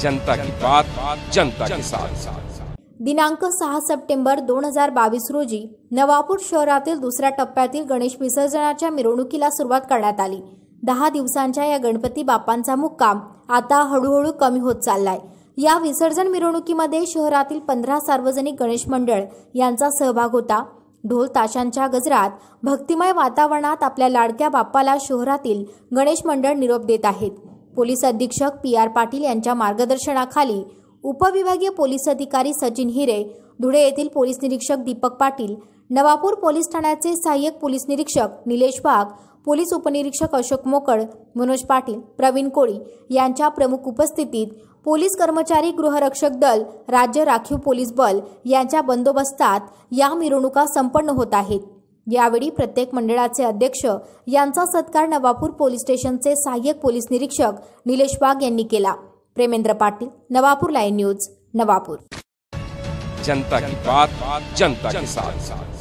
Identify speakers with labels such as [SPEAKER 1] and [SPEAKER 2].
[SPEAKER 1] जनता की बात जनता के साथ दिनांक सहा सप्टेंबर दोन हजार बावीस रोजी नवापूर शहरातील दुसऱ्या टप्प्यातील गणेश विसर्जनाच्या मिरवणुकीला सुरुवात करण्यात आली दहा दिवसांच्या या गणपती बाप्पांचा मुक्काम आता हळूहळू कमी होत चाललाय या विसर्जन मिरवणुकीमध्ये शहरातील पंधरा सार्वजनिक गणेश मंडळ यांचा सहभाग होता ढोल ताशांच्या गजरात भक्तिमय वातावरणात आपल्या लाडक्या बाप्पाला शहरातील गणेश मंडळ निरोप देत आहेत पोलीस अधीक्षक पी आर पाटील यांच्या मार्गदर्शनाखाली उपविभागीय पोलीस अधिकारी सचिन हिरे धुळे येथील पोलीस निरीक्षक दीपक पाटील नवापूर पोलीस ठाण्याचे सहाय्यक पोलीस निरीक्षक निलेश वाघ पोलीस उपनिरीक्षक अशोक मोकळ मनोज पाटील प्रवीण कोळी यांच्या प्रमुख उपस्थितीत पोलीस कर्मचारी गृहरक्षक दल राज्य राखीव पोलीस बल यांच्या बंदोबस्तात या मिरवणुका संपन्न होत आहेत यावेळी प्रत्येक मंडळाचे अध्यक्ष यांचा सत्कार नवापूर पोलीस स्टेशनचे सहाय्यक पोलीस निरीक्षक निलेश वाघ यांनी केला प्रेमेंद्र पाटील नवापूर लाईव्ह न्यूज नवापूर जनता की बात जनता के साथ